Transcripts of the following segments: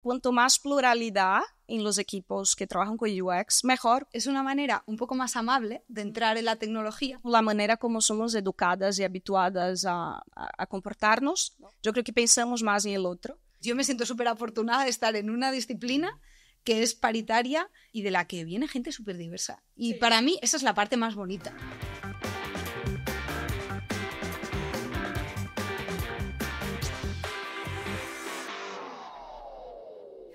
Cuanto más pluralidad en los equipos que trabajan con UX, mejor. Es una manera un poco más amable de entrar en la tecnología. La manera como somos educadas y habituadas a, comportarnos, yo creo que pensamos más en el otro. Yo me siento súper afortunada de estar en una disciplina que es paritaria y de la que viene gente súper diversa. Y para mí esa es la parte más bonita.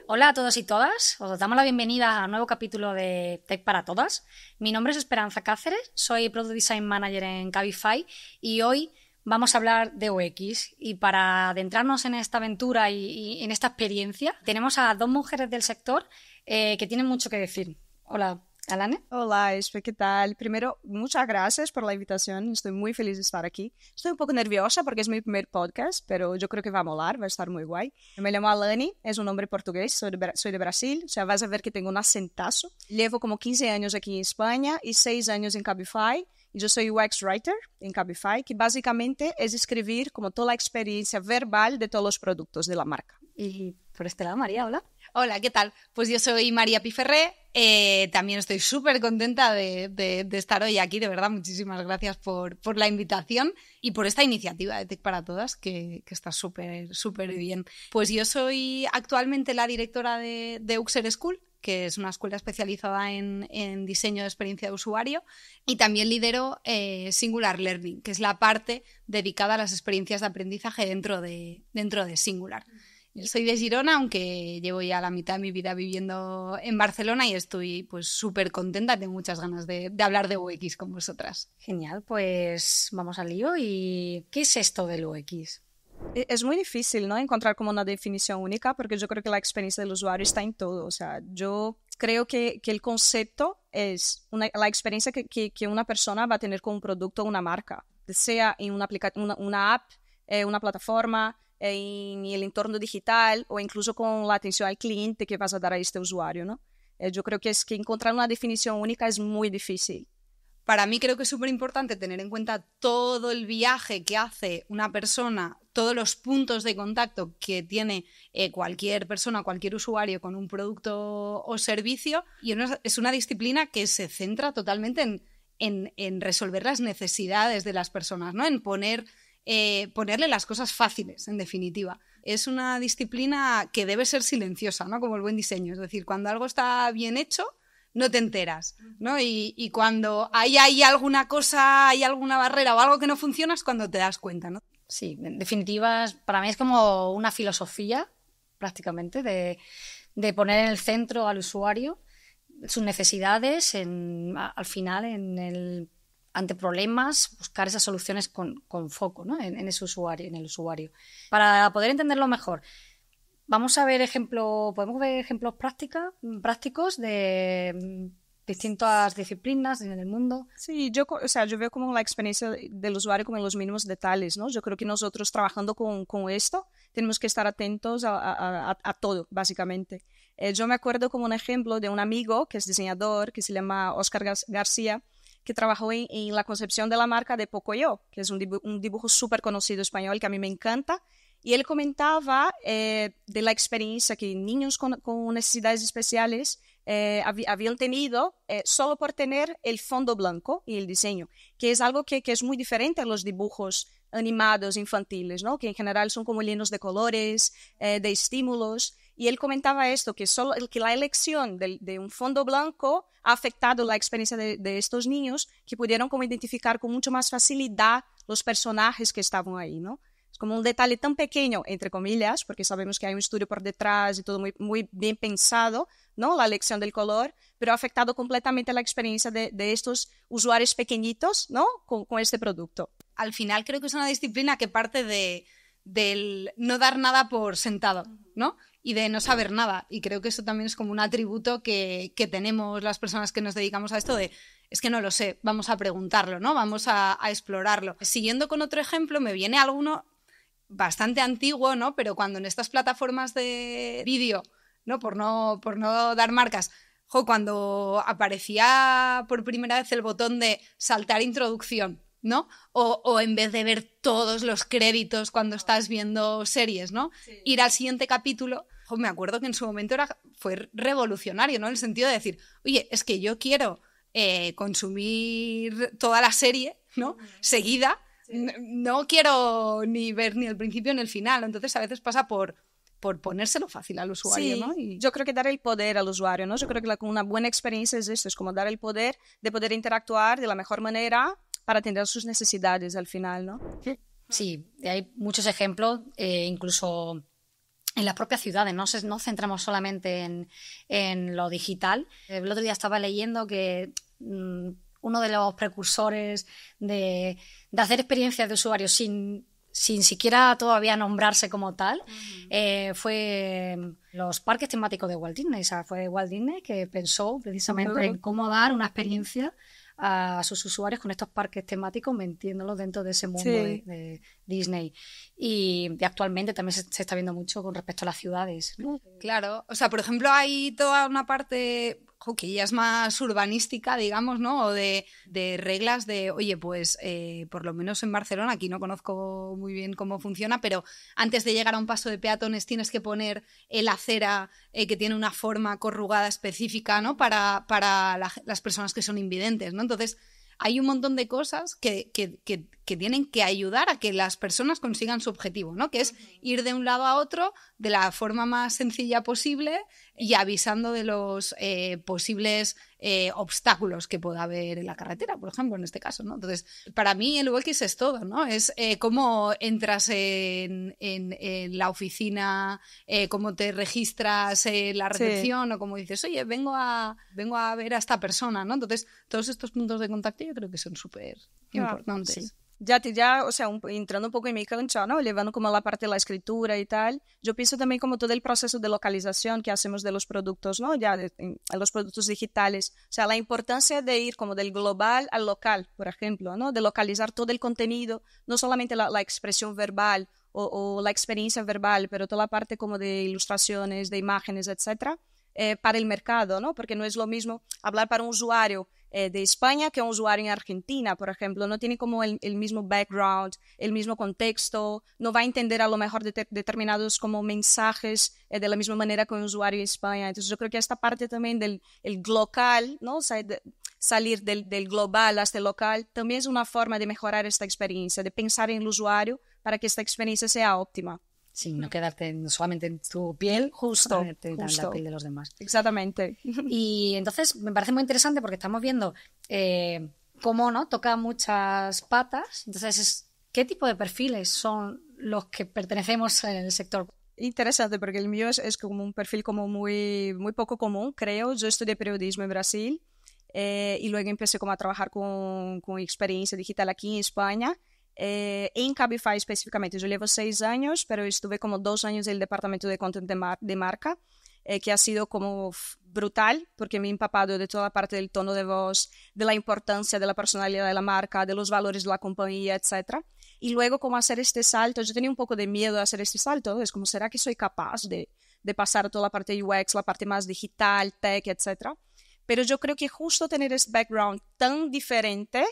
Hola a todos y todas, os damos la bienvenida a un nuevo capítulo de Tech para Todas. Mi nombre es Esperanza Cáceres, soy Product Design Manager en Cabify y hoy vamos a hablar de UX. Y para adentrarnos en esta aventura y, en esta experiencia, tenemos a dos mujeres del sector eh, que tienen mucho que decir. Hola, Alani. Hola, Espe, ¿qué tal? Primero, muchas gracias por la invitación. Estoy muy feliz de estar aquí. Estoy un poco nerviosa porque es mi primer podcast, pero yo creo que va a molar, va a estar muy guay. Me llamo Alane, es un nombre portugués, soy de, Brasil, o sea, vas a ver que tengo un acentazo. Llevo como 15 años aquí en España y 6 años en Cabify. y Yo soy UX Writer en Cabify, que básicamente es escribir como toda la experiencia verbal de todos los productos de la marca. Y por este lado, María, hola. Hola, ¿qué tal? Pues yo soy María Piferré. Eh, también estoy súper contenta de, estar hoy aquí. De verdad, muchísimas gracias por, la invitación y por esta iniciativa de Tech para Todas, que, está súper, súper bien. Pues yo soy actualmente la directora de, Uxer School, que es una escuela especializada en, diseño de experiencia de usuario, y también lidero eh, Singular Learning, que es la parte dedicada a las experiencias de aprendizaje dentro de, dentro de Singular. Yo soy de Girona, aunque llevo ya la mitad de mi vida viviendo en Barcelona y estoy pues súper contenta, tengo muchas ganas de, hablar de UX con vosotras. Genial, pues vamos al lío y ¿qué es esto del UX? E, es muy difícil, ¿no? Encontrar como una definición única porque yo creo que la experiencia del usuario está en todo. O sea, yo creo que, el concepto es la experiencia que, una persona va a tener con un producto o una marca, sea en una, una, una app, eh, una plataforma, en el entorno digital o incluso con la atención al cliente que vas a dar a este usuario, eh, yo creo que es que encontrar una definición única es muy difícil. Para mí creo que es súper importante tener en cuenta todo el viaje que hace una persona, todos los puntos de contacto que tiene eh, cualquier persona, cualquier usuario con un producto o servicio. Y es una disciplina que se centra totalmente en, resolver las necesidades de las personas, ¿no? En poner eh, ponerle las cosas fáciles, en definitiva. Es una disciplina que debe ser silenciosa, ¿no? Como el buen diseño. Es decir, cuando algo está bien hecho, no te enteras, ¿no? Y, cuando hay, hay, alguna cosa, hay alguna barrera o algo que no funciona, es cuando te das cuenta, ¿no? Sí, en definitiva, para mí es como una filosofía, prácticamente, de, poner en el centro al usuario sus necesidades al final en el ante problemas, buscar esas soluciones con, foco en, ese usuario, en el usuario. Para poder entenderlo mejor, vamos a ver ejemplos, podemos ver ejemplos prácticos de mm, distintas disciplinas en el mundo. Sí, yo, o sea, yo veo como la experiencia del usuario como en los mínimos detalles, ¿no? Yo creo que nosotros trabajando con, esto tenemos que estar atentos a, todo, básicamente. Eh, yo me acuerdo como un ejemplo de un amigo que es diseñador, que se llama Oscar García, que trabajó en, la concepción de la marca de Pocoyo, que es un, dibujo súper conocido español que a mí me encanta. Y él comentaba eh, de la experiencia que niños con, necesidades especiales eh, habían tenido eh, solo por tener el fondo blanco y el diseño, que es algo que, es muy diferente a los dibujos animados infantiles, ¿no? que en general son como llenos de colores, de estímulos. Y él comentaba esto, que, solo, que la elección de, un fondo blanco ha afectado la experiencia de, estos niños, que pudieron como identificar con mucho más facilidad los personajes que estaban ahí, ¿no? Es como un detalle tan pequeño, entre comillas, porque sabemos que hay un estudio por detrás y todo muy, bien pensado, ¿no? La elección del color, pero ha afectado completamente la experiencia de, estos usuarios pequeñitos, ¿no? con este producto. Al final creo que es una disciplina que parte de del no dar nada por sentado, ¿no? Y de no saber nada. Y creo que eso también es como un atributo que, tenemos las personas que nos dedicamos a esto de es que no lo sé, vamos a preguntarlo, ¿no? Vamos a, explorarlo. Siguiendo con otro ejemplo, me viene alguno bastante antiguo, ¿no? Pero cuando en estas plataformas de vídeo, ¿no? Por no, por no dar marcas, cuando aparecía por primera vez el botón de saltar introducción, ¿no? O, en vez de ver todos los créditos cuando estás viendo series, ¿no? Ir al siguiente capítulo. me acuerdo que en su momento era, fue revolucionario, ¿no? En el sentido de decir, oye, es que yo quiero eh, consumir toda la serie, ¿no? Seguida. No, quiero ni ver ni el principio ni el final. Entonces a veces pasa por por ponérselo fácil al usuario, ¿no? Y... Yo creo que dar el poder al usuario, ¿no? Yo creo que una buena experiencia es esto, es como dar el poder de poder interactuar de la mejor manera para atender sus necesidades al final, ¿no? Sí, hay muchos ejemplos, eh, incluso en las propias ciudades, no, nos centramos solamente en, lo digital. El otro día estaba leyendo que mm, uno de los precursores de, hacer experiencias de usuarios sin, sin siquiera todavía nombrarse como tal, eh, fue mm, los parques temáticos de Walt Disney. O sea, fue Walt Disney que pensó precisamente en cómo dar una experiencia a, sus usuarios con estos parques temáticos, metiéndolos dentro de ese mundo de, Disney. Y, actualmente también se, está viendo mucho con respecto a las ciudades. Claro, o sea, por ejemplo, hay toda una parte que ya es más urbanística, digamos, ¿no? O de, reglas de, oye, pues eh, por lo menos en Barcelona, aquí no conozco muy bien cómo funciona, pero antes de llegar a un paso de peatones tienes que poner el acera eh, que tiene una forma corrugada específica, ¿no? Para, para las personas que son invidentes, ¿no? Entonces, hay un montón de cosas que, que, que, tienen que ayudar a que las personas consigan su objetivo, ¿no? Que es ir de un lado a otro de la forma más sencilla posible y avisando de los eh, posibles eh, obstáculos que pueda haber en la carretera, por ejemplo, en este caso, ¿no? Entonces, para mí el UX es todo, ¿no? Es eh, cómo entras en, en, en la oficina, cómo te registras en la recepción o cómo dices, oye, vengo a, vengo a ver a esta persona, ¿no? Entonces, todos estos puntos de contacto yo creo que son súper ah, importantes. sí. Ya, o sea, entrando un poco en mi cancha, ¿no? Llevando como la parte de la escritura y tal, yo pienso también como todo el proceso de localización que hacemos de los productos, ¿no? Ya de, los productos digitales. O sea, la importancia de ir como del global al local, por ejemplo, ¿no? De localizar todo el contenido, no solamente la, expresión verbal o, la experiencia verbal, pero toda la parte como de ilustraciones, de imágenes, etcétera. Eh, para el mercado, ¿no? Porque no es lo mismo hablar para un usuario eh, de España que un usuario en Argentina, por ejemplo. No tiene como el, mismo background, el mismo contexto, no va a entender a lo mejor determinados como mensajes eh, de la misma manera que un usuario en España. Entonces yo creo que esta parte también del local, ¿no? salir del, del global hasta el local también es una forma de mejorar esta experiencia, de pensar en el usuario para que esta experiencia sea óptima. Sí, no quedarte solamente en tu piel, justo, en la piel de los demás. Exactamente. Y entonces me parece muy interesante porque estamos viendo eh, cómo no toca muchas patas. Entonces, ¿qué tipo de perfiles son los que pertenecemos en el sector? Interesante, porque el mío es, es como un perfil como muy, muy poco común, creo. Yo estudié periodismo en Brasil eh, y luego empecé como a trabajar con, con experiencia digital aquí en España en eh, Cabify específicamente, yo llevo seis años, pero estuve como dos años en el departamento de content de, marca, eh, que ha sido como brutal, porque me he empapado de toda la parte del tono de voz, de la importancia de la personalidad de la marca, de los valores de la compañía, etc. Y luego, como hacer este salto. Yo tenía un poco de miedo de hacer este salto, es como, ¿será que soy capaz de, pasar toda la parte UX, la parte más digital, tech, etcétera? Pero yo creo que justo tener este background tan diferente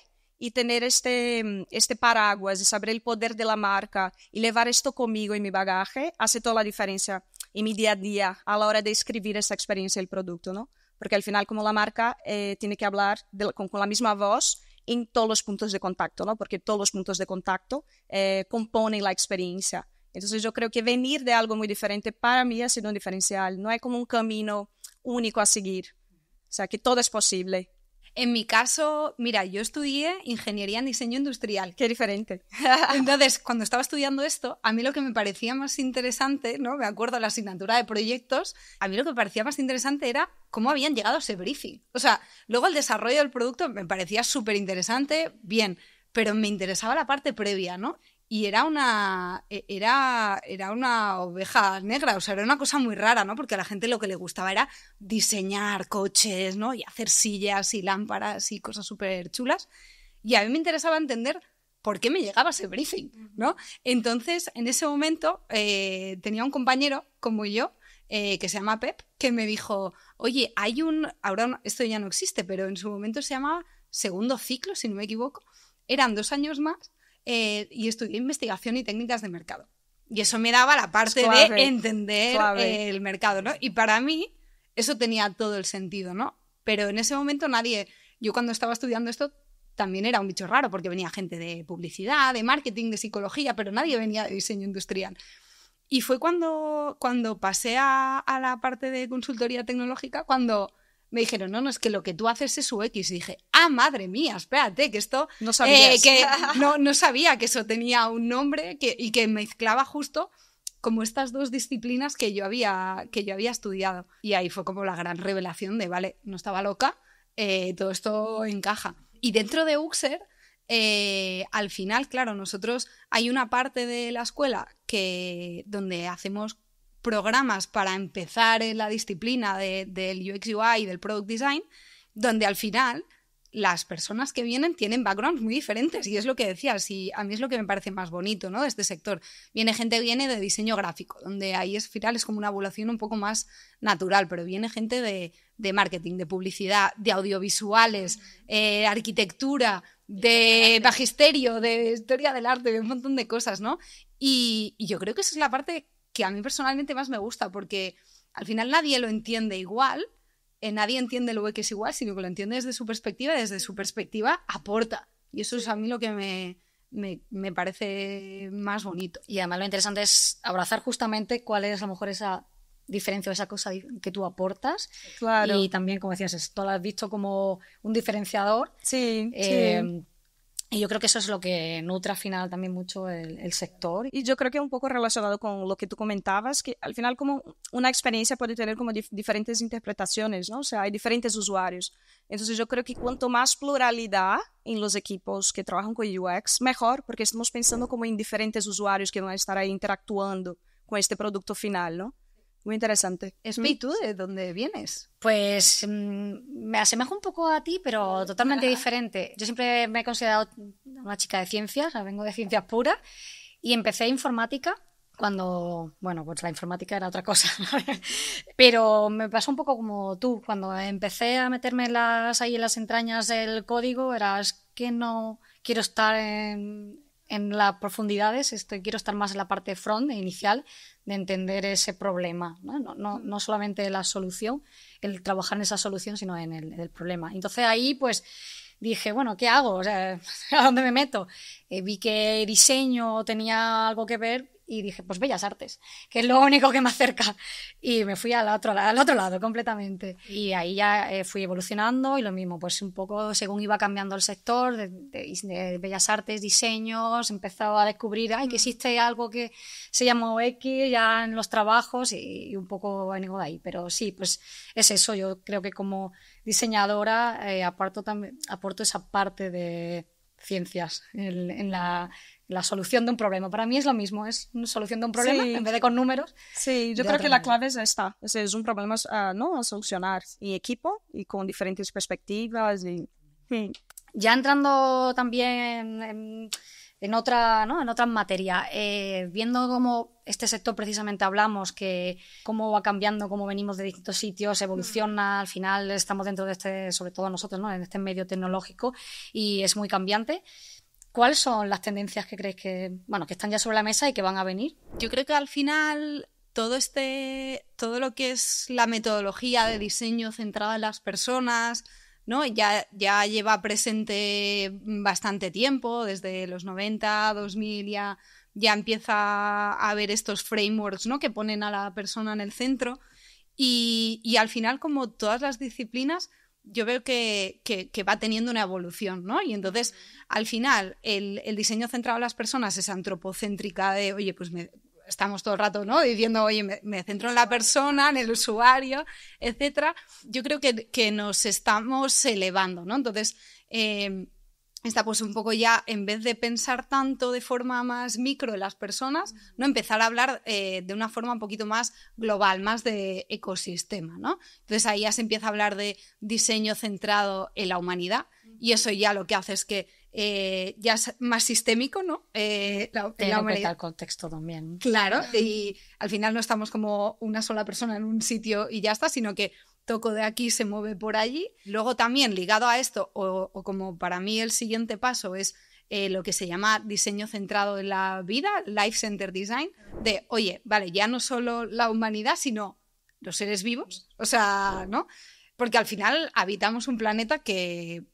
y tener este, este paraguas y saber el poder de la marca y llevar esto conmigo en mi bagaje hace toda la diferencia en mi día a día a la hora de escribir esa experiencia del producto, ¿no? Porque al final, como la marca eh, tiene que hablar con, la misma voz en todos los puntos de contacto, ¿no? Porque todos los puntos de contacto eh, componen la experiencia. Entonces yo creo que venir de algo muy diferente para mí ha sido un diferencial. No es como un camino único a seguir. O sea, que todo es posible. En mi caso, mira, yo estudié ingeniería en diseño industrial. Qué diferente. Entonces, cuando estaba estudiando esto, a mí lo que me parecía más interesante, ¿no? Me acuerdo la asignatura de proyectos, a mí lo que me parecía más interesante era cómo habían llegado a ese briefing. O sea, luego el desarrollo del producto me parecía súper interesante, bien, pero me interesaba la parte previa, ¿no? y era una e, era era una oveja negra, o sea, era una cosa muy rara, ¿no? Porque a la gente lo que le gustaba era diseñar coches, ¿no? Y hacer sillas y lámparas y cosas súper chulas. Y a mí me interesaba entender por qué me llegaba ese briefing, ¿no? Entonces, en ese momento eh, tenía un compañero como yo eh, que se llama Pep que me dijo, oye, hay un ahora esto ya no existe, pero en su momento se llamaba segundo ciclo, si no me equivoco, eran dos años más eh, y estudié investigación y técnicas de mercado. Y eso me daba la parte de entender el mercado, ¿no? Y para mí eso tenía todo el sentido, ¿no? Pero en ese momento nadie, yo cuando estaba estudiando esto también era un bicho raro porque venía gente de publicidad, de marketing, de psicología, pero nadie venía de diseño industrial. Y fue cuando, cuando pasé a la parte de consultoría tecnológica, cuando me dijeron, no, no, es que lo que tú haces es UX. Y dije, ah, madre mía, espérate, que esto... No eh, sabía. que no, no, sabía que eso tenía un nombre que, y que mezclaba justo como estas dos disciplinas que yo, había, que yo había estudiado. Y ahí fue como la gran revelación de, vale, no estaba loca, eh, todo esto encaja. Y dentro de Uxer, eh, al final, claro, nosotros hay una parte de la escuela que, donde hacemos programas para empezar en la disciplina del UX UI y del Product Design, donde al final las personas que vienen tienen backgrounds muy diferentes y es lo que decías y a mí es lo que me parece más bonito ¿no? de este sector. Viene gente viene de diseño gráfico, donde ahí es final es como una evolución un poco más natural, pero viene gente de, marketing, de publicidad, de audiovisuales, eh, arquitectura, de magisterio, de historia del arte, de un montón de cosas, ¿no? y yo creo que esa es la parte que a mí personalmente más me gusta porque al final nadie lo entiende igual, eh, nadie entiende lo que es igual, sino que lo entiende desde su perspectiva, desde su perspectiva aporta. Y eso es a mí lo que me, me, parece más bonito. Y además lo interesante es abrazar justamente cuál es a lo mejor esa diferencia o esa cosa que tú aportas. Y también, como decías, esto lo has visto como un diferenciador. Sí. Eh, sí y yo creo que eso es lo que nutre al final también mucho el, sector. Y yo creo que un poco relacionado con lo que tú comentabas, que al final como una experiencia puede tener como diferentes interpretaciones, ¿no? O sea, hay diferentes usuarios. Entonces yo creo que cuanto más pluralidad en los equipos que trabajan con UX, mejor, porque estamos pensando como en diferentes usuarios que van a estar ahí interactuando con este producto final, ¿no? Muy interesante. ¿Y mm. ¿tú de dónde vienes? Pues mm, me asemejo un poco a ti, pero totalmente ah. diferente. Yo siempre me he considerado una chica de ciencias, vengo de ciencias puras, y empecé informática cuando, bueno, pues la informática era otra cosa. pero me pasó un poco como tú, cuando empecé a meterme las, ahí en las entrañas del código, era, es que no quiero estar en en las profundidades, estoy, quiero estar más en la parte front inicial de entender ese problema, ¿no? Mm. solamente la solución, el trabajar en esa solución, sino en el, problema. Entonces ahí pues dije, bueno, ¿qué hago? ¿A dónde me meto? Eh, vi que diseño tenía algo que ver y dije, pues Bellas Artes, que es lo único que me acerca. Y me fui al otro, al otro lado completamente. Y ahí ya eh, fui evolucionando y lo mismo, pues un poco según iba cambiando el sector de, Bellas Artes, diseños, empezaba a descubrir, ay, que mm. existe algo que se llamó X ya en los trabajos y, un poco vengo de ahí. Pero sí, pues es eso, yo creo que como diseñadora eh, aporto, aporto esa parte de ciencias en, la, la solución de un problema. Para mí es lo mismo, es una solución de un problema en vez de con números. Sí, yo creo que la clave es esta, es, es un problema ah, ¿no? a solucionar y equipo y con diferentes perspectivas. Y... Hmm. Ya entrando también en, otra, ¿no? en otra materia, eh, viendo cómo este sector precisamente hablamos, que cómo va cambiando, cómo venimos de distintos sitios, evoluciona, mm. al final estamos dentro de este, sobre todo nosotros, ¿no? en este medio tecnológico y es muy cambiante. ¿Cuáles son las tendencias que crees que, bueno, que están ya sobre la mesa y que van a venir? Yo creo que al final todo este, todo lo que es la metodología de diseño centrada en las personas, ¿no? Ya, ya lleva presente bastante tiempo, desde los 90, 2000 ya, ya empieza a haber estos frameworks, ¿no? Que ponen a la persona en el centro. Y, y al final, como todas las disciplinas, yo veo que, va teniendo una evolución, ¿no? Y entonces, al final, el, diseño centrado en las personas es antropocéntrica de, oye, pues estamos todo el rato, ¿no? Diciendo, oye, me, centro en la persona, en el usuario, etcétera. Yo creo que, que nos estamos elevando, ¿no? Entonces, eh, está pues un poco ya, en vez de pensar tanto de forma más micro de las personas, ¿no? empezar a hablar eh, de una forma un poquito más global, más de ecosistema. ¿no? Entonces ahí ya se empieza a hablar de diseño centrado en la humanidad y eso ya lo que hace es que eh, ya es más sistémico, ¿no? Eh, en el contexto también. Claro, y al final no estamos como una sola persona en un sitio y ya está, sino que toco de aquí se mueve por allí. Luego también ligado a esto, o, como para mí el siguiente paso es eh, lo que se llama diseño centrado en la vida, Life Center Design, de, oye, vale, ya no solo la humanidad, sino los seres vivos, o sea, ¿no? Porque al final habitamos un planeta que,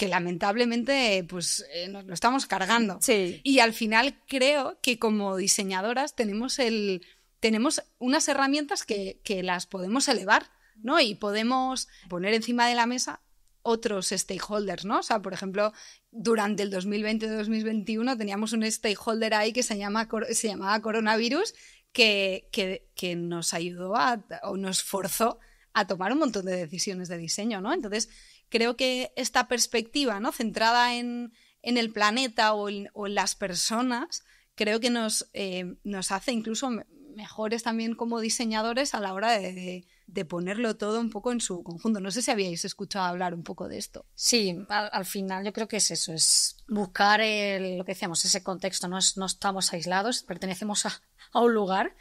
lamentablemente pues eh, nos lo estamos cargando. Y al final creo que como diseñadoras tenemos el tenemos unas herramientas que las podemos elevar ¿no? Y podemos poner encima de la mesa otros stakeholders, ¿no? O sea, por ejemplo, durante el 2020-2021 teníamos un stakeholder ahí que se, llama, se llamaba coronavirus que, que, nos ayudó a, o nos forzó a tomar un montón de decisiones de diseño, ¿no? Entonces, creo que esta perspectiva, ¿no? Centrada en, el planeta o en, las personas, creo que nos, eh, nos hace incluso mejores también como diseñadores a la hora de, ponerlo todo un poco en su conjunto. No sé si habíais escuchado hablar un poco de esto. Sí, al, final yo creo que es eso, es buscar lo que decíamos, ese contexto, no, estamos aislados, pertenecemos a, un lugar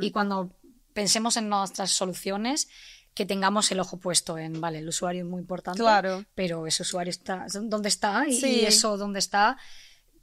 y cuando pensemos en nuestras soluciones, que tengamos el ojo puesto en, vale, el usuario es muy importante, claro. pero ese usuario está, ¿dónde está? Y, eso, ¿dónde está?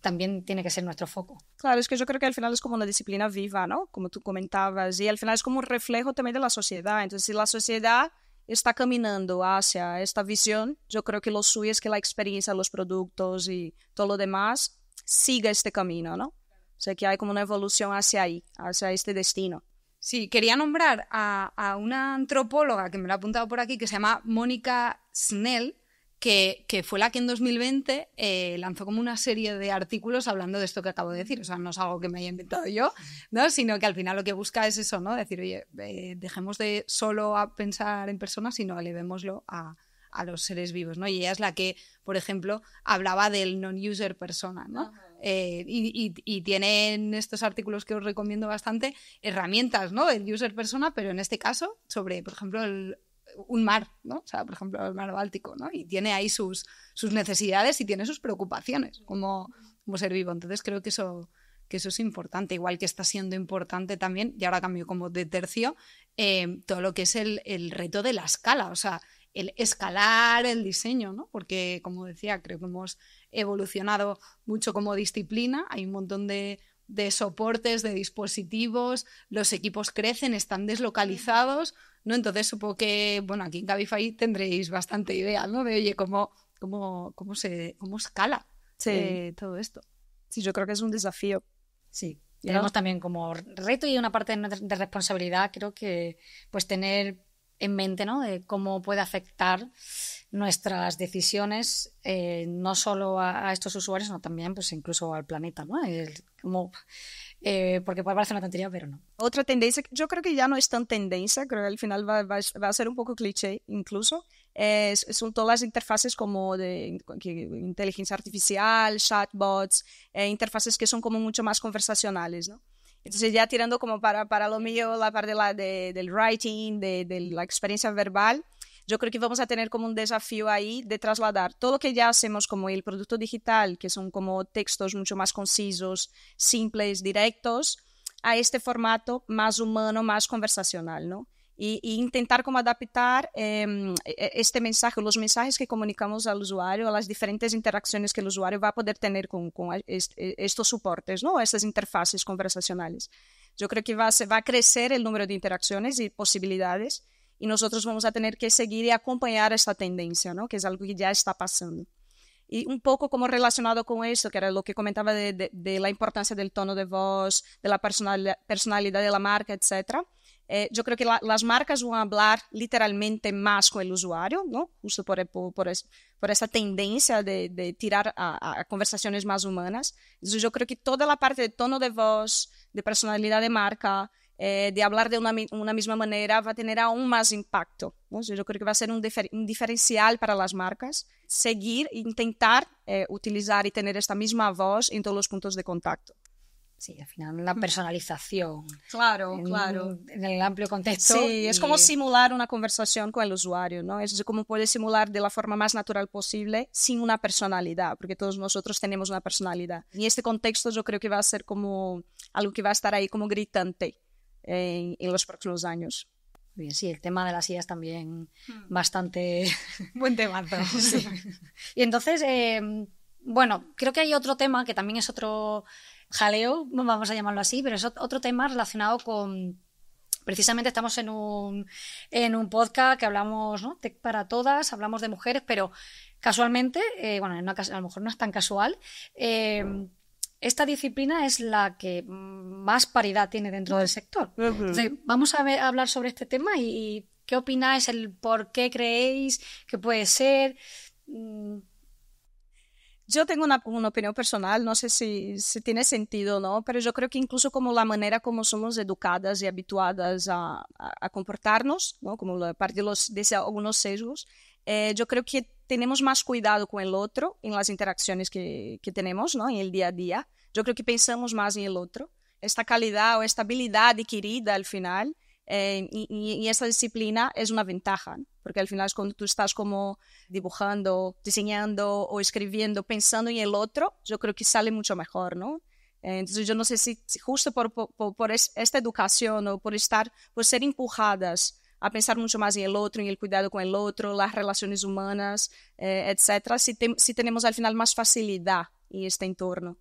también tiene que ser nuestro foco. Claro, es que yo creo que al final es como una disciplina viva, ¿no? Como tú comentabas, y al final es como un reflejo también de la sociedad. Entonces, si la sociedad está caminando hacia esta visión, yo creo que lo suyo es que la experiencia, los productos y todo lo demás siga este camino, ¿no? O sea, que hay como una evolución hacia ahí, hacia este destino. Sí, quería nombrar a, una antropóloga que me lo ha apuntado por aquí, que se llama Mónica Snell, que, fue la que en 2020 eh, lanzó como una serie de artículos hablando de esto que acabo de decir. O sea, no es algo que me haya inventado yo, ¿no? sino que al final lo que busca es eso, ¿no? Decir, oye, eh, dejemos de solo a pensar en personas, sino elevémoslo a, a los seres vivos, ¿no? Y ella es la que, por ejemplo, hablaba del non-user persona, ¿no? Eh, y, y, y, estos artículos que os recomiendo bastante herramientas, ¿no? Del user persona, pero en este caso sobre, por ejemplo, el un mar, ¿no? O sea, por ejemplo, el mar Báltico, ¿no? Y tiene ahí sus, necesidades y tiene sus preocupaciones como, ser vivo. Entonces creo que eso, que eso es importante, igual que está siendo importante también, y ahora cambio como de tercio, eh, todo lo que es el, reto de la escala, o sea, el escalar el diseño, ¿no? Porque, como decía, creo que hemos evolucionado mucho como disciplina, hay un montón de soportes, de dispositivos, los equipos crecen, están deslocalizados, ¿no? Entonces supongo que, bueno, aquí en Cabify tendréis bastante idea, ¿no? De, oye, cómo, cómo, cómo, se, cómo escala eh, todo esto. Sí, yo creo que es un desafío. Sí. Tenemos también como reto y una parte de responsabilidad, creo que pues tener en mente, ¿no? De cómo puede afectar nuestras decisiones eh, no solo a, estos usuarios, sino también, pues incluso al planeta, ¿no? El, eh, porque puede parecer una tontería, pero no. Otra tendencia, yo creo que ya no es tan tendencia, creo que al final va, a ser un poco cliché incluso, son todas las interfaces como de inteligencia artificial, chatbots, eh, interfaces que son como mucho más conversacionales, ¿no? Entonces ya tirando como para, para lo mío la parte la de, del writing, de la experiencia verbal, yo creo que vamos a tener como un desafío ahí de trasladar todo lo que ya hacemos como el producto digital, que son como textos mucho más concisos, simples, directos, a este formato más humano, más conversacional, ¿no? Y, intentar como adaptar em, e, e, este mensaje, los mensajes que comunicamos al usuario, a las diferentes interacciones que el usuario va a poder tener con, e, estos soportes, ¿no? estas interfaces conversacionales. Yo creo que va a crecer el número de interacciones y posibilidades nós outros vamos a ter que seguir e acompanhar esta tendência, não que é algo que já está passando e um pouco como relacionado com isso, que era o que comentava de, de, de la importancia tono de voz, da personalidade da de la marca, etc. Eh, acho que la, marcas vão falar literalmente mais com o usuário, não, justo por, por, por, por de, de tirar a, a, conversaciones humanas. Então, eu acho que toda a parte de tono de voz, de personalidade de marca, Eh, de hablar de una, misma manera va a tener aún más impacto. Yo creo que va a ser un, diferencial para las marcas seguir, intentar eh, utilizar y tener esta misma voz en todos los puntos de contacto. Sí, al final la personalización. Claro, claro. En el amplio contexto. Sí, es como simular una conversación con el usuario, ¿no? Es como poder simular de la forma más natural posible sin una personalidad, porque todos nosotros tenemos una personalidad. Y este contexto yo creo que va a ser como algo que va a estar ahí como gritante en, los próximos años. Bien, sí, el tema de las es también hmm. bastante... Buen tema... Y entonces, em, bueno, creo que hay otro tema que también es otro jaleo, vamos a llamarlo así, pero es otro tema relacionado con... Precisamente estamos en un, en un podcast que hablamos, ¿no? Tech para todas, hablamos de mujeres, pero casualmente, eh, bueno, a lo mejor no es tan casual, eh, esta disciplina es la que más paridad tiene dentro del sector. vamos a, hablar sobre este tema y, y, qué opináis, el por qué creéis que puede ser. Mm, yo tengo una, opinión personal, no sé si, tiene sentido o no, pero yo creo que incluso como la manera como somos educadas y habituadas a, comportarnos, ¿no? como la parte de, los, algunos sesgos, eh, yo creo que tenemos más cuidado con el otro en las interacciones que, tenemos ¿no? en el día a día. Yo creo que pensamos más en el otro. Esta calidad o esta habilidad adquirida al final eh, y, esta disciplina es una ventaja, porque al final es cuando tú estás como dibujando, diseñando o escribiendo, pensando en el otro, yo creo que sale mucho mejor, ¿no? Eh, entonces yo no sé si, justo por, por, esta educación o por estar, por ser empujadas a pensar mucho más en el otro, en el cuidado con el otro, las relaciones humanas, eh, etcétera, si, si tenemos al final más facilidad en este entorno.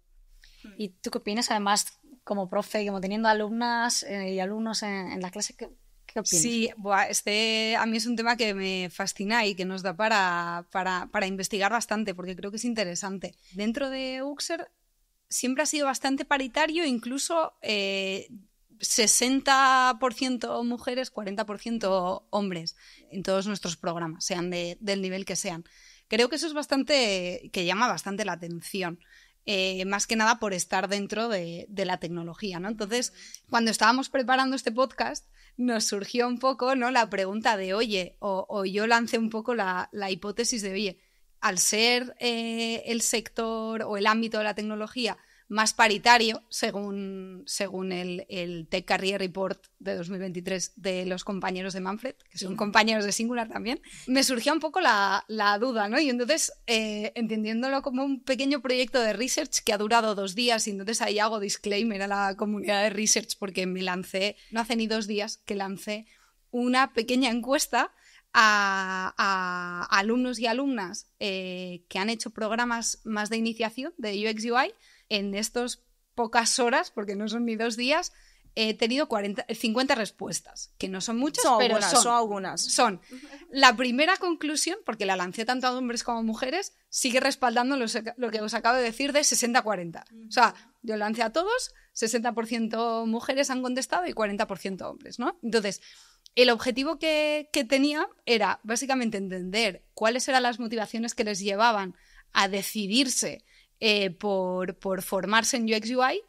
¿Y tú qué opinas además como profe, como teniendo alumnas eh, y alumnos en, la clase, clases, ¿qué, opinas? Sí, este a mí es un tema que me fascina y que nos da para, para, investigar bastante, porque creo que es interesante. Dentro de Uxer siempre ha sido bastante paritario, incluso 60% eh, mujeres, 40% hombres en todos nuestros programas, sean del nivel que sean. Creo que eso es bastante, que llama bastante la atención. Eh, más que nada por estar dentro de, la tecnología, ¿no? Entonces, cuando estábamos preparando este podcast, nos surgió un poco, ¿no? La pregunta de, oye, o, yo lancé un poco la, hipótesis de, oye, al ser eh, el sector o el ámbito de la tecnología más paritario, según, según el, Tech Career Report de 2023 de los compañeros de Manfred, que son compañeros de Singular también, me surgió un poco la, la duda, ¿no? Y entonces, eh, entendiéndolo como un pequeño proyecto de research que ha durado dos días, y entonces ahí hago disclaimer a la comunidad de research porque me lancé, no hace ni dos días que lancé una pequeña encuesta a, alumnos y alumnas eh, que han hecho programas más de iniciación de UX UI en estas pocas horas, porque no son ni dos días, he tenido 40, 50 respuestas, que no son muchas, pero son, algunas. Son. La primera conclusión, porque la lancé tanto a hombres como a mujeres, sigue respaldando lo que os acabo de decir de 60-40. O sea, yo lancé a todos, 60% mujeres han contestado y 40% hombres, ¿no? Entonces, el objetivo que tenía era básicamente entender cuáles eran las motivaciones que les llevaban a decidirse eh, por, formarse en UX UI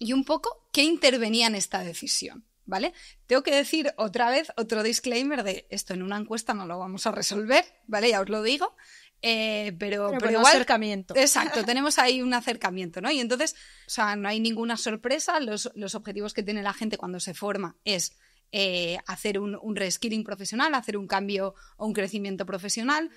y un poco qué intervenía en esta decisión. ¿Vale? Tengo que decir otra vez otro disclaimer de esto en una encuesta no lo vamos a resolver, ¿vale? Ya os lo digo. Eh, pero, pero, igual, acercamiento. Exacto, tenemos ahí un acercamiento, ¿no? Y entonces, o sea, no hay ninguna sorpresa. Los, objetivos que tiene la gente cuando se forma es eh, hacer un, reskilling profesional, hacer un cambio o un crecimiento profesional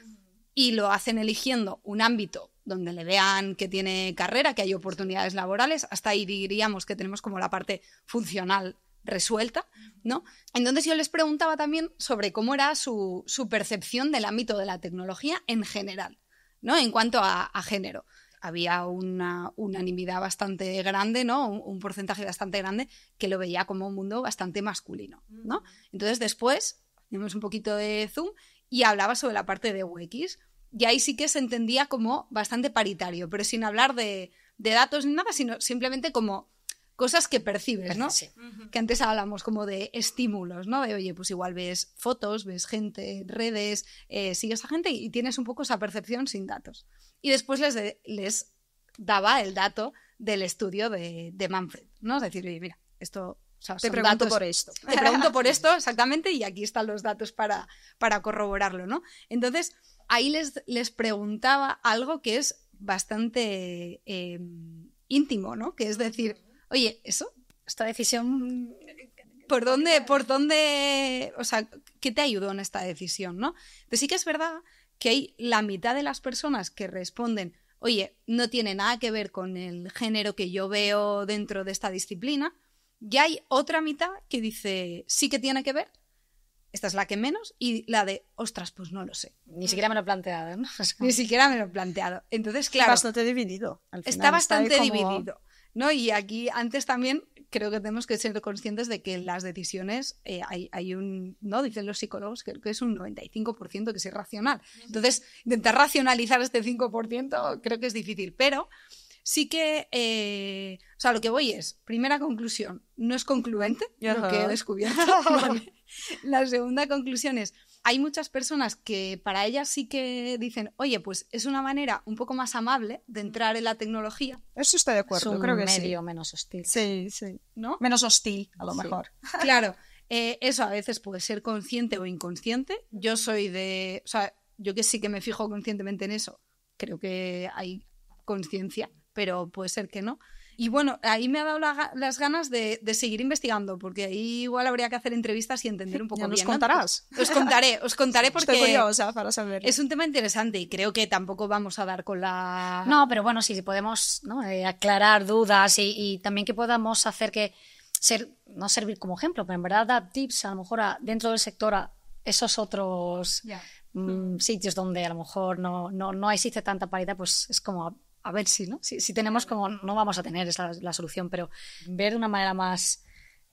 y lo hacen eligiendo un ámbito donde le vean que tiene carrera, que hay oportunidades laborales, hasta ahí diríamos que tenemos como la parte funcional resuelta, ¿no? Entonces yo les preguntaba también sobre cómo era su, percepción del ámbito de la tecnología en general, ¿no? En cuanto a, género. Había una unanimidad bastante grande, ¿no? Un, porcentaje bastante grande que lo veía como un mundo bastante masculino, ¿no? Mm. Entonces después, tenemos un poquito de zoom y hablaba sobre la parte de UX. Y ahí sí que se entendía como bastante paritario, pero sin hablar de, datos ni nada, sino simplemente como cosas que percibes, ¿no? Sí. Que antes hablamos como de estímulos, ¿no? De, oye, pues igual ves fotos, ves gente, redes, eh, sigues a gente y tienes un poco esa percepción sin datos. Y después les, daba el dato del estudio de, de Manfred, ¿no? Es decir, oye, mira, esto te pregunto por esto. Te pregunto por esto, exactamente, y aquí están los datos para, para corroborarlo, ¿no? Entonces, ahí les, les preguntaba algo que es bastante em, íntimo, ¿no? Que es decir, oye, eso, esta decisión, ¿por dónde, por dónde, o sea, qué te ayudó en esta decisión, ¿no? Pues sí que es verdad que hay la mitad de las personas que responden, oye, no tiene nada que ver con el género que yo veo dentro de esta disciplina, ya hay otra mitad que dice, sí que tiene que ver, esta es la que menos, y la de, ostras, pues no lo sé. Ni siquiera me lo he planteado, ¿no? Ni siquiera me lo he planteado. Entonces, claro. Bastante dividido. está bastante dividido. ¿no? Y aquí antes también creo que tenemos que ser conscientes de que las decisiones eh, hay, hay, un, ¿no? Dicen los psicólogos que es un 95% que es irracional. Entonces, intentar racionalizar este 5% creo que es difícil, pero sí que, eh, o sea, lo que voy es, primera conclusión, no es concluente lo que he descubierto. La segunda conclusión es, hay muchas personas que para ellas sí que dicen, oye, pues es una manera un poco más amable de entrar en la tecnología. Eso está de acuerdo, es un creo que medio menos hostil. Sí, sí. ¿No? Menos hostil, a lo mejor. Claro, eh, eso a veces puede ser consciente o inconsciente. Yo soy de, o sea, yo que sí que me fijo conscientemente en eso. Creo que hay conciencia pero puede ser que no. Y bueno, ahí me ha dado las ganas de, seguir investigando, porque ahí igual habría que hacer entrevistas y entender un poco ya nos contarás. Os contaré, os contaré porque curiosa para saber. es un tema interesante y creo que tampoco vamos a dar con la... No, pero bueno, sí podemos ¿no? Eh, aclarar dudas y, también que podamos hacer que... Ser, no servir como ejemplo, pero en verdad dar tips a lo mejor a, dentro del sector a esos otros mm, sitios donde a lo mejor no, no, no existe tanta paridad, pues es como a ver si, ¿no? Si, tenemos como, no vamos a tener esa la solución, pero mm. ver de una manera más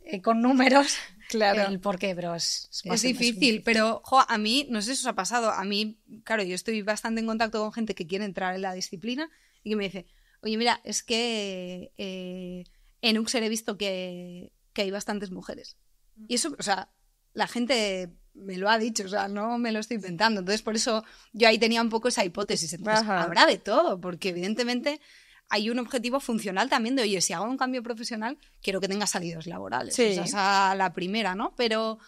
eh, con números claro. el por qué, pero es, difícil, Pero a mí, no sé si os ha pasado, a mí, claro, yo estoy bastante en contacto con gente que quiere entrar en la disciplina y que me dice, oye, mira, es que eh, en Uxer he visto que, que hay bastantes mujeres. Y mm. eso, o sea, la gente me lo ha dicho, o sea, no me lo estoy inventando. Entonces, por eso yo ahí tenía un poco esa hipótesis. Entonces, habrá de todo, porque evidentemente hay un objetivo funcional también de, oye, si hago un cambio profesional, quiero que tenga salidos laborales. Sí. O esa la primera, ¿no? Pero,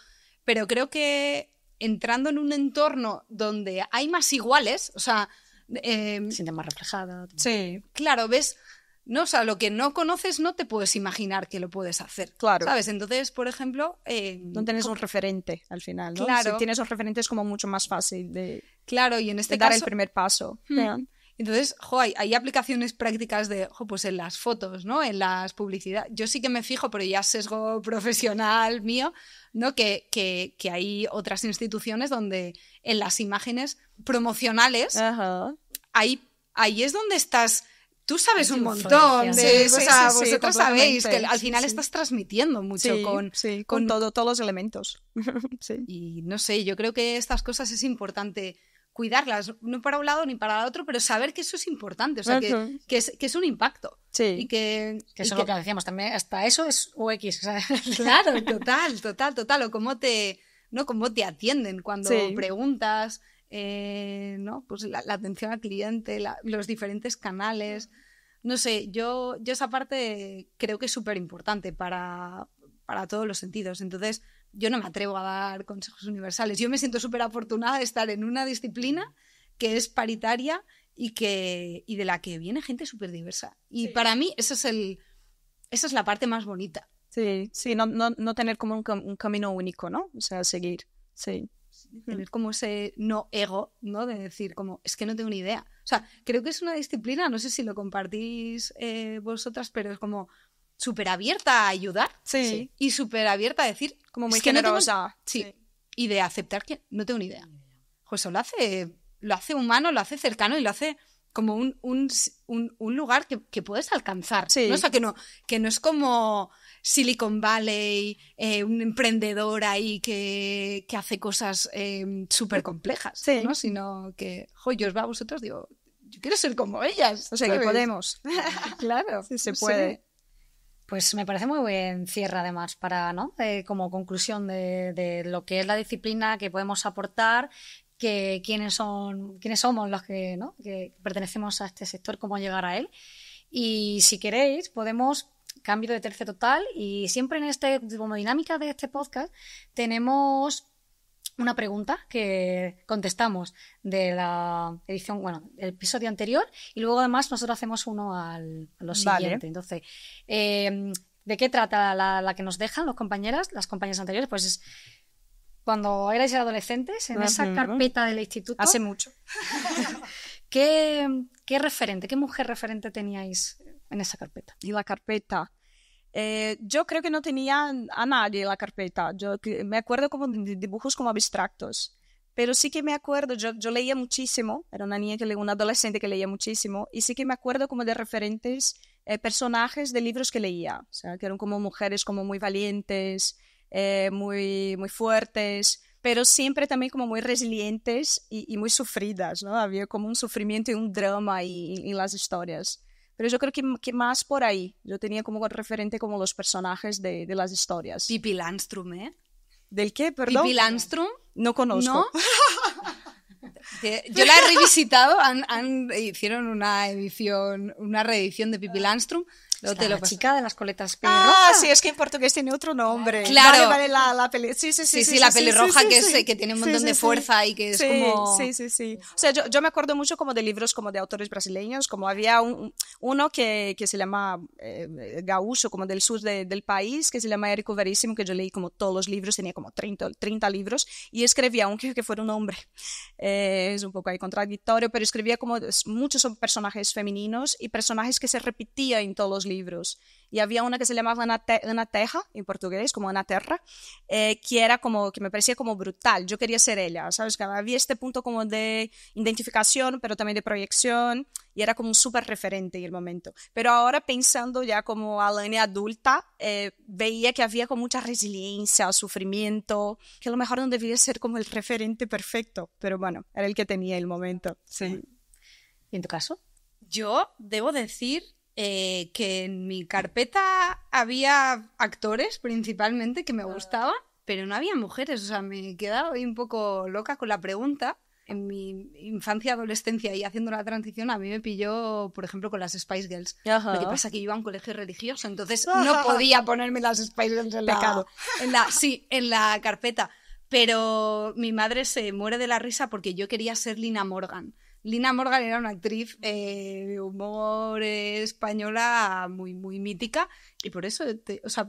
pero creo que entrando en un entorno donde hay más iguales, o sea... Eh, Siente más reflejada. Sí. Claro, ves no, o sea, lo que no conoces no te puedes imaginar que lo puedes hacer. Claro. ¿Sabes? Entonces, por ejemplo. Eh, no tienes un referente al final, ¿no? Claro. Si tienes un referente es como mucho más fácil de. Claro, y en este caso. Dar el primer paso. Hmm. Entonces, jo, hay, aplicaciones prácticas de, pues en las fotos, ¿no? En las publicidades. Yo sí que me fijo, pero ya sesgo profesional mío, ¿no? Que, hay otras instituciones donde en las imágenes promocionales, hay ahí es donde estás Tú sabes un montón de o sea, sabéis que al final estás transmitiendo mucho con, Todo, todos los elementos. Y no sé, yo creo que estas cosas es importante cuidarlas, no para un lado ni para el otro, pero saber que eso es importante, o sea, que, es, un impacto. Y que, eso es lo que decíamos también, hasta eso es UX. Claro, total, total, total. O cómo te, ¿no? cómo te atienden cuando preguntas eh, ¿no? pues la, atención al cliente, los diferentes canales. No sé, yo, yo esa parte creo que es súper importante para, para todos los sentidos. Entonces, yo no me atrevo a dar consejos universales. Yo me siento súper afortunada de estar en una disciplina que es paritaria y, que, y de la que viene gente súper diversa. Y para mí es el, esa es la parte más bonita. Sí, sí, no, no, no tener como un, un, camino único, ¿no? O sea, seguir, sí tener como ese no ego, ¿no? De decir como, es que no tengo ni idea. O sea, creo que es una disciplina, no sé si lo compartís eh, vosotras, pero es como súper abierta a ayudar. Sí. Y súper abierta a decir, como muy generosa. sí. Y de aceptar que no tengo ni idea. Pues eso lo hace, lo hace humano, lo hace cercano y lo hace como un, un, un, lugar que, que, puedes alcanzar. Sí. O sea, que no, que no es como Silicon Valley, eh, un emprendedor ahí que, hace cosas em, súper complejas, ¿no? Sino que, jo, yo os va a vosotros, digo, yo quiero ser como ellas. O sea, que podemos. claro, se puede. Pues me parece muy buen cierre además para, ¿no? Eh, como conclusión de, lo que es la disciplina que podemos aportar que quiénes son quiénes somos los que, ¿no? que pertenecemos a este sector, cómo llegar a él. Y si queréis, podemos cambio de tercio total y siempre en este dinámica de este podcast tenemos una pregunta que contestamos de la edición, bueno, el episodio anterior y luego además nosotros hacemos uno al, a lo siguiente. Entonces, em, ¿de qué trata la, que nos dejan los compañeras, las compañeras anteriores? Pues es cuando erais adolescentes, en esa carpeta del instituto. Hace mucho. ¿Qué, ¿Qué referente, qué mujer referente teníais en esa carpeta. Y la carpeta. Eh, yo creo que no tenía a nadie en la carpeta. Yo me acuerdo como de dibujos como abstractos. Pero sí que me acuerdo, yo, yo leía muchísimo, era una niña que leía, una adolescente que leía muchísimo, y sí que me acuerdo como de referentes, eh, personajes de libros que leía, o sea, que eran como mujeres como muy valientes, eh, muy, muy fuertes, pero siempre también como muy resilientes y, y, muy sufridas, ¿no? Había como un sufrimiento y un drama en las historias. Pero yo creo que, más por ahí. Yo tenía como referente como los personajes de, las historias. Pippi Landström ¿eh? ¿Del qué, perdón? Pipi No conozco. Yo la he revisitado, han, hicieron una edición, una reedición de Pippi Landstrom la chica de las coletas Ah, sí, es que en portugués tiene otro nombre. Claro. la, la Sí, sí, sí. Sí, sí, la pelirroja que, eh, que tiene un montón de fuerza y que es como... Sí, sí, sí. Mm. O sea, yo, me acuerdo mucho como de libros como de autores brasileños, como había un, uno que, se llama eh, Gaúcho, como del sur del país, que se llama Érico Verísimo, que yo leí como todos los libros, tenía como 30, 30 libros, y escribía, aunque que fuera un hombre. Eh, es un poco ahí contradictorio, pero escribía como muchos son personajes femeninos y personajes que se repetían en todos los libros libros. Y había una que se llamaba Terra, en portugués, como Ana Terra, eh, que era como, que me parecía como brutal. Yo quería ser ella, ¿sabes? Que había este punto como de identificación, pero también de proyección, y era como un súper referente en el momento. Pero ahora pensando ya como Alane adulta, eh, veía que había como mucha resiliencia, sufrimiento, que a lo mejor no debía ser como el referente perfecto, pero bueno, era el que tenía el momento. Sí. ¿Y en tu caso? Yo debo decir eh, que en mi carpeta había actores principalmente que me ah. gustaban, pero no había mujeres. O sea, me he quedado un poco loca con la pregunta. En mi infancia, adolescencia y haciendo la transición, a mí me pilló, por ejemplo, con las Spice Girls. Lo que pasa es que yo iba a un colegio religioso, entonces no podía ponerme las Spice Girls en la, en sí, en la carpeta. Pero mi madre se muere de la risa porque yo quería ser Lina Morgan. Lina Morgan era una actriz eh, de humor española muy, muy mítica y por eso, o sea,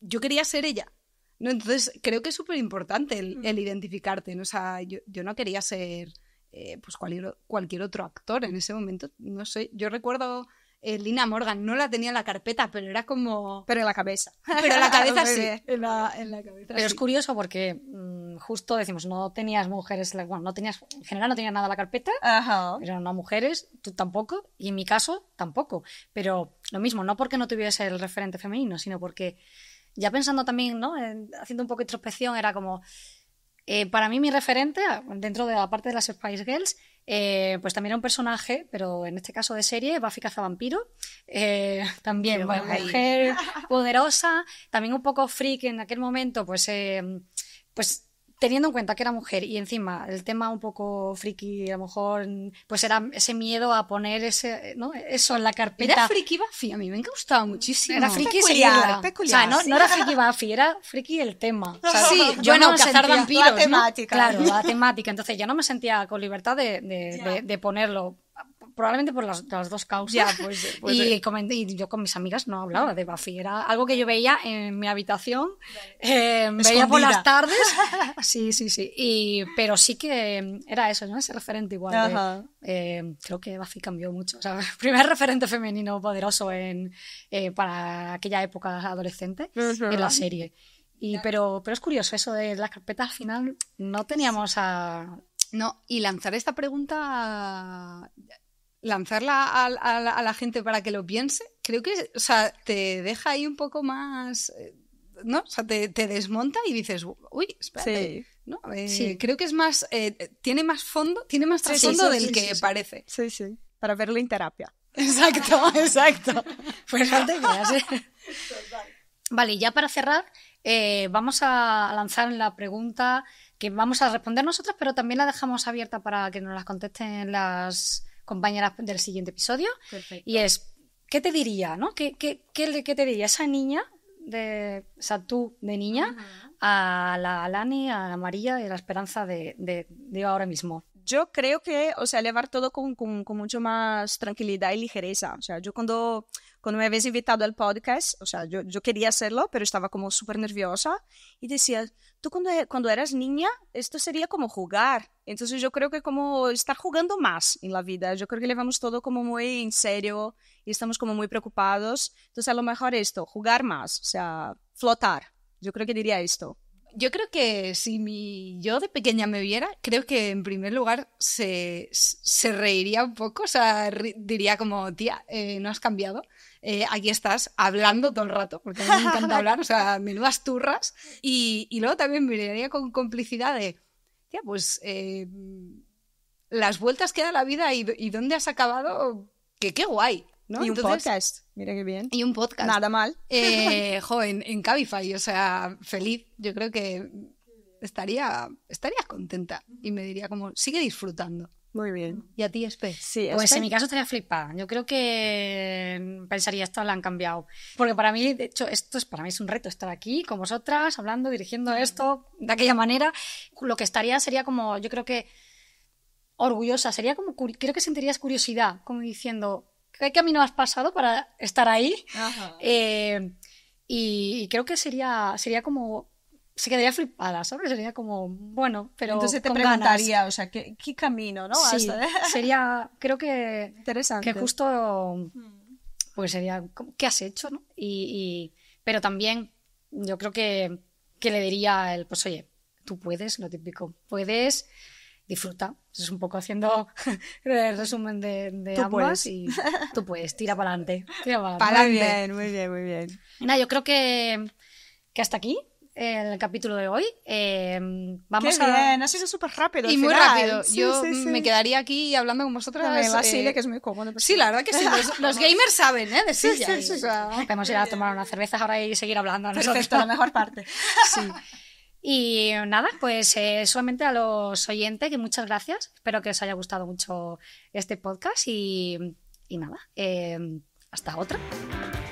yo quería ser ella. ¿no? Entonces, creo que es súper importante el, identificarte. ¿no? sea, yo, no quería ser eh, pues cualquier, otro actor en ese momento. No sé, yo recuerdo... Eh, Lina Morgan. No la tenía en la carpeta, pero era como. Pero en la cabeza. Pero en la cabeza sí. En la, pero es curioso porque mm, justo decimos, no tenías mujeres, bueno, no tenías, en general no tenías nada en la carpeta, pero no mujeres, tú tampoco, y en mi caso tampoco. Pero lo mismo, no porque no tuviese el referente femenino, sino porque ya pensando también, ¿no? haciendo un poco de introspección, era como, eh, para mí mi referente, ah, dentro de la parte de las Spice Girls, eh, pues también era un personaje, pero en este caso de serie, Buffy Cazavampiro, eh, también mujer poderosa, también un poco freak en aquel momento, pues, pues teniendo en cuenta que era mujer y encima el tema un poco friki, a lo mejor, pues era ese miedo a poner ese, ¿no? eso en la carpeta. Era friki Buffy, a mí me ha gustado muchísimo. Era friki peculiar, peculiar, O sea, no, era friki Buffy, era friki el tema. O sea, sí, yo no cazar vampiros. ¿no? Claro, la temática. Entonces yo no me sentía con libertad de, de ponerlo probablemente por las, dos causas. Pues, pues, eh. y, yo con mis amigas no hablaba de Buffy, era algo que yo veía en mi habitación, eh, veía por las tardes. Sí, sí, sí. Y, pero sí que era eso, ¿no? Ese referente igual. De, em, creo que Buffy cambió mucho. O sea, primer referente femenino poderoso en, eh, para aquella época adolescente en la serie. Y, pero, pero es curioso eso de la carpeta al final no teníamos a no, y lanzar esta pregunta lanzarla a, la gente para que lo piense, creo que te deja ahí un poco más, eh, ¿no? O sea, te, desmonta y dices, uy, espérate. Eh, creo que es más, eh, tiene más fondo, tiene más trasfondo del que parece. Sí, sí, para verlo en terapia. Exacto, exacto. Pues no te creas. Vale, ya para cerrar, vamos a lanzar la pregunta que vamos a responder nosotros, pero también la dejamos abierta para que nos las contesten las, compañera del siguiente episodio. Y es, ¿qué te diría, no? ¿Qué, qué, qué, qué te diría esa niña, de, o sea, tú de niña, a la Alani a María y a la Esperanza de, de, ahora mismo? yo creo que, o sea, llevar todo con, con, con, mucho más tranquilidad y ligereza. O sea, yo cuando cuando me habéis invitado al podcast, o sea, yo, yo quería hacerlo, pero estaba como súper nerviosa y decía, tú cuando, e-, cuando eras niña, esto sería como jugar. Entonces yo creo que como estar jugando más en la vida. Yo creo que llevamos todo como muy en serio y estamos como muy preocupados. Entonces a lo mejor esto, jugar más, o sea, flotar. Yo creo que diría esto. Yo creo que si mi yo de pequeña me viera, creo que en primer lugar se, se reiría un poco, o sea, diría como, tía, eh, no has cambiado. Eh, aquí estás hablando todo el rato, porque a mí me encanta hablar, o sea, menudas turras. Y, luego también diría con complicidad de, tía, pues eh, las vueltas que da la vida y, dónde has acabado, que qué guay. ¿No? Y un podcast, mira qué bien. Y un podcast. Nada mal. Eh, en, Cabify, o sea, feliz. Yo creo que estaría, estaría contenta y me diría como, sigue disfrutando. Muy bien. ¿Y a ti, Espe? Pues en mi caso estaría flipada. Yo creo que pensaría, esto la han cambiado. Porque para mí, de hecho, esto es, para mí es un reto estar aquí con vosotras, hablando, dirigiendo esto de aquella manera. Lo que estaría sería como, yo creo que orgullosa, sería como, creo que sentirías curiosidad, como diciendo, ¿qué camino has pasado para estar ahí? Eh, y, y creo que sería, sería como se quedaría flipada, ¿sabes? Sería como, bueno, pero. Entonces te preguntaría, o sea, ¿qué, camino, no? Hasta, sería, creo que. Interesante. Que justo. Hmm. Pues sería, ¿qué has hecho, no? Y, pero también, yo creo que, le diría el, pues oye, tú puedes, lo típico, puedes, disfruta. Es un poco haciendo el resumen de, ambas y tú puedes, tira para adelante. para adelante. Muy bien, muy bien, muy bien. Nada, yo creo que, que hasta aquí el capítulo de hoy. Em, vamos vamos Qué no sé si es súper rápido. Y muy rápido. Yo me quedaría aquí hablando con vosotras. de eh, que es muy cómodo. Pues sí, la verdad que sí. Los, gamers saben, ¿eh? De silla. Claro. Podemos ir a tomar una cerveza, ahora y seguir hablando. es la mejor parte. Y nada, pues eh, solamente a los oyentes que muchas gracias. Espero que os haya gustado mucho este podcast y nada, eh, hasta otra.